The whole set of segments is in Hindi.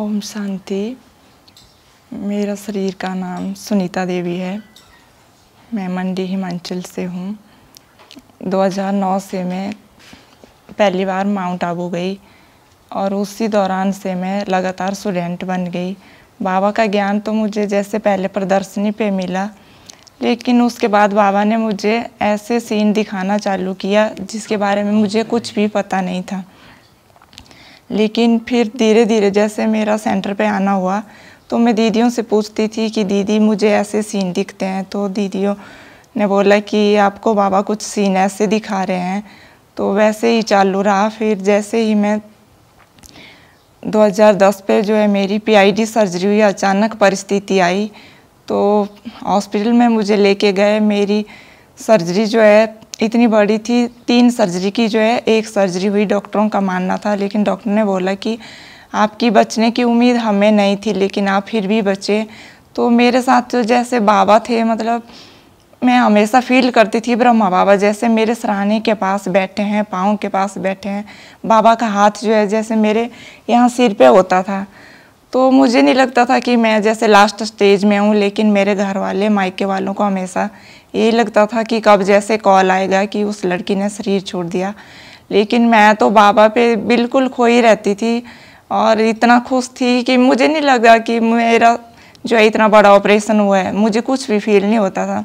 ओम शांति मेरा शरीर का नाम सुनीता देवी है मैं मंडी हिमाचल से हूँ 2009 से मैं पहली बार माउंट आबू गई और उसी दौरान से मैं लगातार स्टूडेंट बन गई बाबा का ज्ञान तो मुझे जैसे पहले प्रदर्शनी पे मिला लेकिन उसके बाद बाबा ने मुझे ऐसे सीन दिखाना चालू किया जिसके बारे में मुझे कुछ भी पता नहीं था लेकिन फिर धीरे धीरे जैसे मेरा सेंटर पे आना हुआ तो मैं दीदियों से पूछती थी कि दीदी मुझे ऐसे सीन दिखते हैं तो दीदियों ने बोला कि आपको बाबा कुछ सीन ऐसे दिखा रहे हैं तो वैसे ही चालू रहा फिर जैसे ही मैं 2010 पे जो है मेरी पीआईडी सर्जरी हुई अचानक परिस्थिति आई तो हॉस्पिटल में मुझे लेके गए मेरी सर्जरी जो है इतनी बड़ी थी तीन सर्जरी की जो है एक सर्जरी हुई डॉक्टरों का मानना था लेकिन डॉक्टर ने बोला कि आपकी बचने की उम्मीद हमें नहीं थी लेकिन आप फिर भी बचे तो मेरे साथ जो जैसे बाबा थे मतलब मैं हमेशा फील करती थी ब्रह्मा बाबा जैसे मेरे सराहने के पास बैठे हैं पाँव के पास बैठे हैं बाबा का हाथ जो है जैसे मेरे यहाँ सिर पे होता था तो मुझे नहीं लगता था कि मैं जैसे लास्ट स्टेज में हूँ लेकिन मेरे घर वाले मायके वालों को हमेशा यही लगता था कि कब जैसे कॉल आएगा कि उस लड़की ने शरीर छोड़ दिया लेकिन मैं तो बाबा पे बिल्कुल खोई रहती थी और इतना खुश थी कि मुझे नहीं लगा कि मेरा जो है इतना बड़ा ऑपरेशन हुआ है मुझे कुछ भी फील नहीं होता था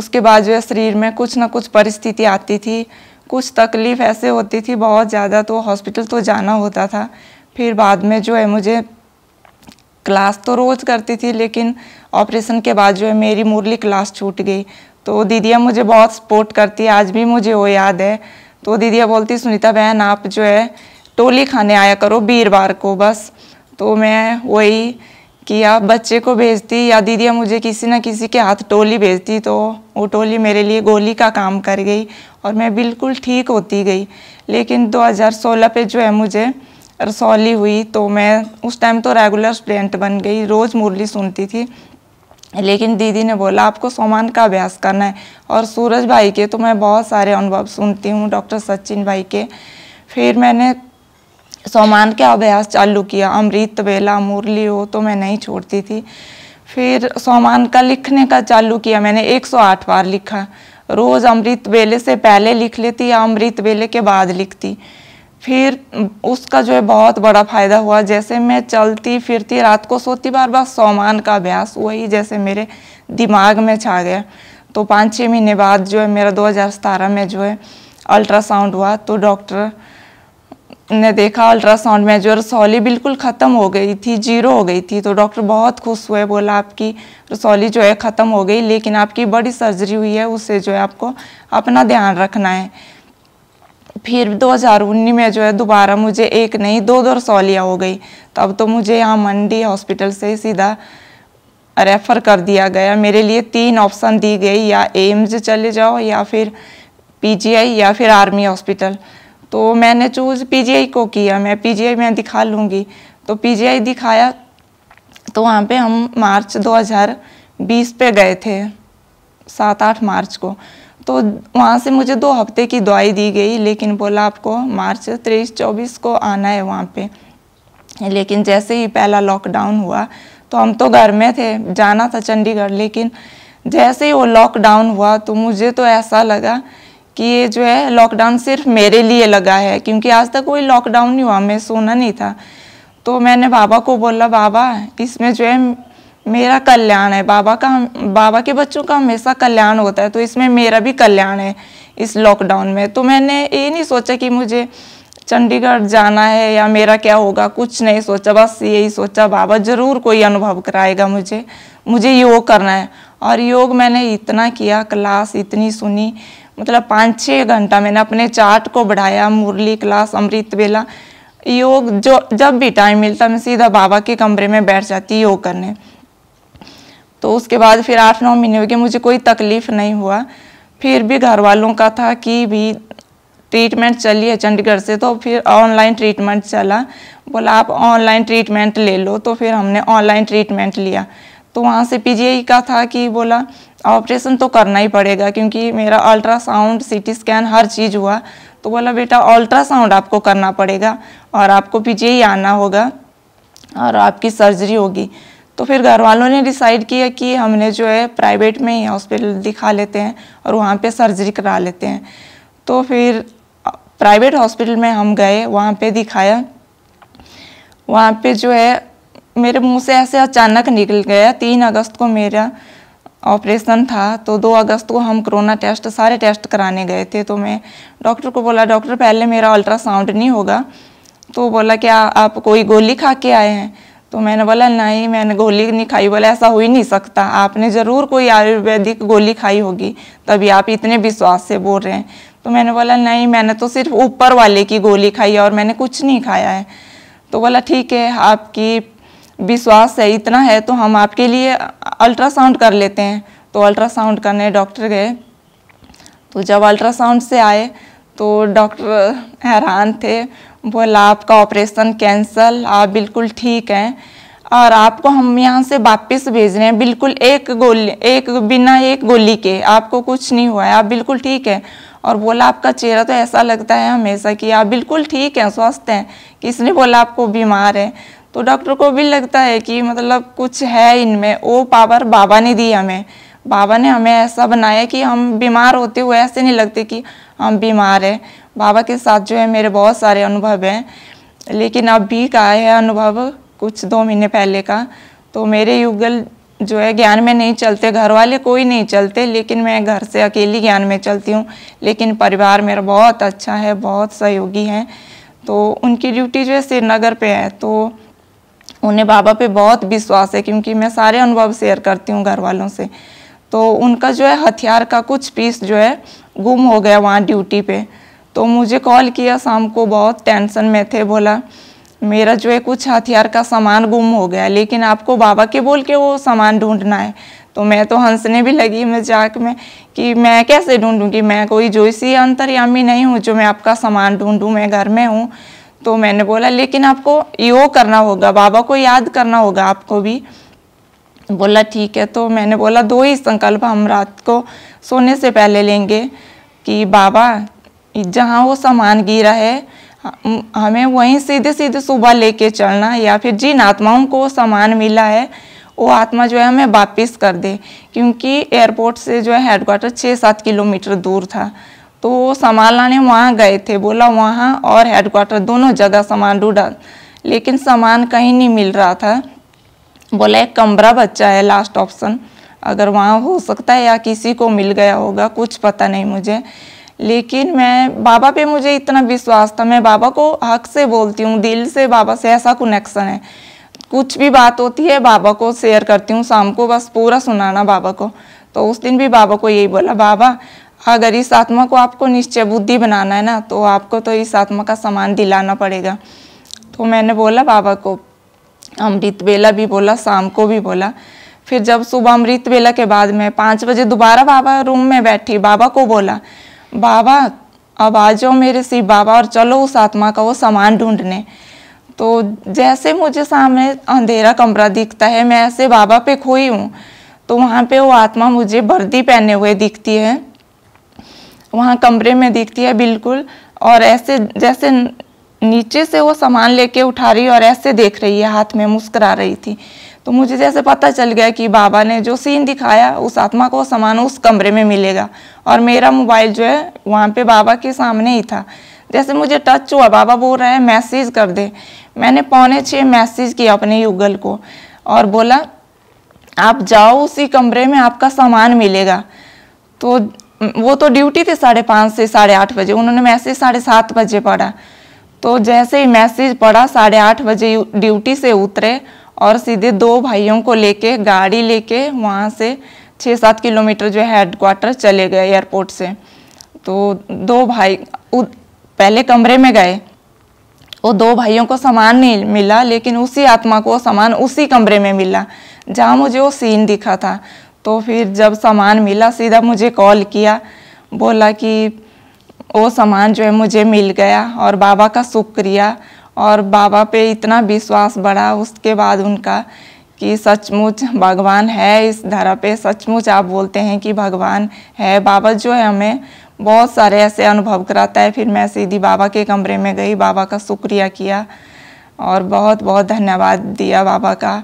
उसके बाद जो है शरीर में कुछ ना कुछ परिस्थिति आती थी कुछ तकलीफ़ ऐसे होती थी बहुत ज़्यादा तो हॉस्पिटल तो जाना होता था फिर बाद में जो है मुझे क्लास तो रोज़ करती थी लेकिन ऑपरेशन के बाद जो है मेरी मुरली क्लास छूट गई तो दीदियाँ मुझे बहुत सपोर्ट करती आज भी मुझे वो याद है तो दीदियाँ बोलती सुनीता बहन आप जो है टोली खाने आया करो वीरवार को बस तो मैं वही कि आप बच्चे को भेजती या दीदियाँ मुझे किसी ना किसी के हाथ टोली भेजती तो वो टोली मेरे लिए गोली का काम कर गई और मैं बिल्कुल ठीक होती गई लेकिन 2016 पे जो है मुझे रसौली हुई तो मैं उस टाइम तो रेगुलर स्टूडेंट बन गई रोज़ मुरली सुनती थी लेकिन दीदी ने बोला आपको सामान का अभ्यास करना है और सूरज भाई के तो मैं बहुत सारे अनुभव सुनती हूँ डॉक्टर सचिन भाई के फिर मैंने सोमान का अभ्यास चालू किया अमृत बेला मुरली हो तो मैं नहीं छोड़ती थी फिर सोमान का लिखने का चालू किया मैंने 108 बार लिखा रोज़ अमृत बेले से पहले लिख लेती या अमृत बेले के बाद लिखती फिर उसका जो है बहुत बड़ा फ़ायदा हुआ जैसे मैं चलती फिरती रात को सोती बार बार सामान का अभ्यास वही जैसे मेरे दिमाग में छा गया तो पाँच छः महीने बाद जो है मेरा दो में जो है अल्ट्रासाउंड हुआ तो डॉक्टर ने देखा अल्ट्रासाउंड में जो रसौली बिल्कुल ख़त्म हो गई थी जीरो हो गई थी तो डॉक्टर बहुत खुश हुए बोला आपकी रसौली जो है ख़त्म हो गई लेकिन आपकी बड़ी सर्जरी हुई है उससे जो है आपको अपना ध्यान रखना है फिर 2019 में जो है दोबारा मुझे एक नहीं दो दो रसौलियाँ हो गई तब तो मुझे यहाँ मंडी हॉस्पिटल से सीधा रेफ़र कर दिया गया मेरे लिए तीन ऑप्शन दी गई या एम्स चले जाओ या फिर पीजीआई या फिर आर्मी हॉस्पिटल तो मैंने चूज़ पीजीआई को किया मैं पीजीआई में दिखा लूँगी तो पीजीआई दिखाया तो वहाँ पे हम मार्च 2020 पे गए थे सात आठ मार्च को तो वहाँ से मुझे दो हफ्ते की दवाई दी गई लेकिन बोला आपको मार्च तेईस चौबीस को आना है वहाँ पे लेकिन जैसे ही पहला लॉकडाउन हुआ तो हम तो घर में थे जाना था चंडीगढ़ लेकिन जैसे ही वो लॉकडाउन हुआ तो मुझे तो ऐसा लगा कि ये जो है लॉकडाउन सिर्फ मेरे लिए लगा है क्योंकि आज तक कोई लॉकडाउन नहीं हुआ मैं सोना नहीं था तो मैंने बाबा को बोला बाबा इसमें जो है मेरा कल्याण है बाबा का बाबा के बच्चों का हमेशा कल्याण होता है तो इसमें मेरा भी कल्याण है इस लॉकडाउन में तो मैंने ये नहीं सोचा कि मुझे चंडीगढ़ जाना है या मेरा क्या होगा कुछ नहीं सोचा बस यही सोचा बाबा ज़रूर कोई अनुभव कराएगा मुझे मुझे योग करना है और योग मैंने इतना किया क्लास इतनी सुनी मतलब पाँच छः घंटा मैंने अपने चार्ट को बढ़ाया मुरली क्लास अमृत बेला योग जो जब भी टाइम मिलता मैं सीधा बाबा के कमरे में बैठ जाती योग करने तो उसके बाद फिर आठ नौ महीने हो गए मुझे कोई तकलीफ नहीं हुआ फिर भी घर वालों का था कि भी ट्रीटमेंट चली है चंडीगढ़ से तो फिर ऑनलाइन ट्रीटमेंट चला बोला आप ऑनलाइन ट्रीटमेंट ले लो तो फिर हमने ऑनलाइन ट्रीटमेंट लिया तो वहाँ से पीजीआई का था कि बोला ऑपरेशन तो करना ही पड़ेगा क्योंकि मेरा अल्ट्रासाउंड सीटी स्कैन हर चीज़ हुआ तो बोला बेटा अल्ट्रासाउंड आपको करना पड़ेगा और आपको पीजीआई आना होगा और आपकी सर्जरी होगी तो फिर घर वालों ने डिसाइड किया कि हमने जो है प्राइवेट में ही हॉस्पिटल दिखा लेते हैं और वहाँ पे सर्जरी करा लेते हैं तो फिर प्राइवेट हॉस्पिटल में हम गए वहाँ पे दिखाया वहाँ पे जो है मेरे मुंह से ऐसे अचानक निकल गया तीन अगस्त को मेरा ऑपरेशन था तो दो अगस्त को हम कोरोना टेस्ट सारे टेस्ट कराने गए थे तो मैं डॉक्टर को बोला डॉक्टर पहले मेरा अल्ट्रासाउंड नहीं होगा तो बोला क्या आप कोई गोली खा के आए हैं तो मैंने बोला नहीं मैंने गोली नहीं खाई बोला ऐसा हो ही नहीं सकता आपने ज़रूर कोई आयुर्वेदिक गोली खाई होगी तभी आप इतने विश्वास से बोल रहे हैं तो मैंने बोला नहीं मैंने तो सिर्फ ऊपर वाले की गोली खाई है और मैंने कुछ नहीं खाया है तो बोला ठीक है आपकी विश्वास है इतना है तो हम आपके लिए अल्ट्रासाउंड कर लेते हैं तो अल्ट्रासाउंड करने डॉक्टर गए तो जब अल्ट्रासाउंड से आए तो डॉक्टर हैरान थे बोला आपका ऑपरेशन कैंसल आप बिल्कुल ठीक हैं और आपको हम यहाँ से वापस भेज रहे हैं बिल्कुल एक गोली एक बिना एक गोली के आपको कुछ नहीं हुआ है आप बिल्कुल ठीक है और बोला आपका चेहरा तो ऐसा लगता है हमेशा कि आप बिल्कुल ठीक हैं स्वस्थ हैं किसने बोला आपको बीमार है तो डॉक्टर को भी लगता है कि मतलब कुछ है इनमें वो पावर बाबा ने दी हमें बाबा ने हमें ऐसा बनाया कि हम बीमार होते हुए ऐसे नहीं लगते कि हम बीमार हैं बाबा के साथ जो है मेरे बहुत सारे अनुभव हैं लेकिन अब भी का है अनुभव कुछ दो महीने पहले का तो मेरे युगल जो है ज्ञान में नहीं चलते घर वाले कोई नहीं चलते लेकिन मैं घर से अकेली ज्ञान में चलती हूँ लेकिन परिवार मेरा बहुत अच्छा है बहुत सहयोगी है तो उनकी ड्यूटी जो है श्रीनगर पे है तो उन्हें बाबा पे बहुत विश्वास है क्योंकि मैं सारे अनुभव शेयर करती हूँ घर वालों से तो उनका जो है हथियार का कुछ पीस जो है गुम हो गया वहाँ ड्यूटी पे तो मुझे कॉल किया शाम को बहुत टेंशन में थे बोला मेरा जो है कुछ हथियार का सामान गुम हो गया लेकिन आपको बाबा के बोल के वो सामान ढूंढना है तो मैं तो हंसने भी लगी मजाक में कि मैं कैसे ढूंढूंगी मैं कोई जो इसी अंतर्यामी नहीं हूँ जो मैं आपका सामान ढूंढूँ मैं घर में हूँ तो मैंने बोला लेकिन आपको यो करना होगा बाबा को याद करना होगा आपको भी बोला ठीक है तो मैंने बोला दो ही संकल्प हम रात को सोने से पहले लेंगे कि बाबा जहाँ वो सामान गिरा है हमें वहीं सीधे सीधे सुबह लेके चलना या फिर जिन आत्माओं को सामान मिला है वो आत्मा जो है हमें वापस कर दे क्योंकि एयरपोर्ट से जो है हेडक्वार्टर छः सात किलोमीटर दूर था तो वो सामान लाने वहाँ गए थे बोला वहाँ और हेडक्वार्टर दोनों जगह सामान ढूंढा लेकिन सामान कहीं नहीं मिल रहा था बोला एक कमरा बच्चा है लास्ट ऑप्शन अगर वहाँ हो सकता है या किसी को मिल गया होगा कुछ पता नहीं मुझे लेकिन मैं बाबा पे मुझे इतना विश्वास था मैं बाबा को हक से बोलती हूँ दिल से बाबा से ऐसा कनेक्शन है कुछ भी बात होती है बाबा को शेयर करती हूँ शाम को बस पूरा सुनाना बाबा को तो उस दिन भी बाबा को यही बोला बाबा अगर इस आत्मा को आपको निश्चय बुद्धि बनाना है ना तो आपको तो इस आत्मा का सामान दिलाना पड़ेगा तो मैंने बोला बाबा को अमृत बेला भी बोला शाम को भी बोला फिर जब सुबह अमृत बेला के बाद मैं पाँच बजे दोबारा बाबा रूम में बैठी बाबा को बोला बाबा अब आ जाओ मेरे शिव बाबा और चलो उस आत्मा का वो सामान ढूंढने तो जैसे मुझे सामने अंधेरा कमरा दिखता है मैं ऐसे बाबा पे खोई हूँ तो वहाँ पे वो आत्मा मुझे वर्दी पहने हुए दिखती है वहाँ कमरे में दिखती है बिल्कुल और ऐसे जैसे नीचे से वो सामान लेके उठा रही और ऐसे देख रही है हाथ में मुस्करा रही थी तो मुझे जैसे पता चल गया कि बाबा ने जो सीन दिखाया उस आत्मा को सामान उस कमरे में मिलेगा और मेरा मोबाइल जो है वहाँ पे बाबा के सामने ही था जैसे मुझे टच हुआ बाबा बोल रहे हैं मैसेज कर दे मैंने पौने छः मैसेज किया अपने युगल को और बोला आप जाओ उसी कमरे में आपका सामान मिलेगा तो वो तो ड्यूटी थे साढ़े पाँच से साढ़े आठ बजे उन्होंने मैसेज साढ़े सात बजे पढ़ा तो जैसे ही मैसेज पड़ा साढ़े आठ बजे ड्यूटी से उतरे और सीधे दो भाइयों को लेके गाड़ी लेके वहाँ से छः सात किलोमीटर जो है हेडक्वार्टर चले गए एयरपोर्ट से तो दो भाई पहले कमरे में गए वो दो भाइयों को सामान नहीं मिला लेकिन उसी आत्मा को सामान उसी कमरे में मिला जहाँ मुझे वो सीन दिखा था तो फिर जब सामान मिला सीधा मुझे कॉल किया बोला कि वो सामान जो है मुझे मिल गया और बाबा का शुक्रिया और बाबा पे इतना विश्वास बढ़ा उसके बाद उनका कि सचमुच भगवान है इस धरा पे सचमुच आप बोलते हैं कि भगवान है बाबा जो है हमें बहुत सारे ऐसे अनुभव कराता है फिर मैं सीधी बाबा के कमरे में गई बाबा का शुक्रिया किया और बहुत बहुत धन्यवाद दिया बाबा का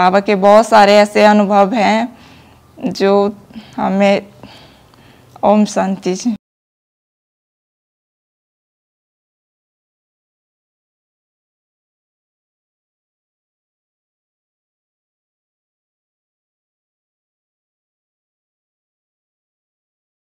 बाबा के बहुत सारे ऐसे अनुभव हैं जो हमें ओम शांति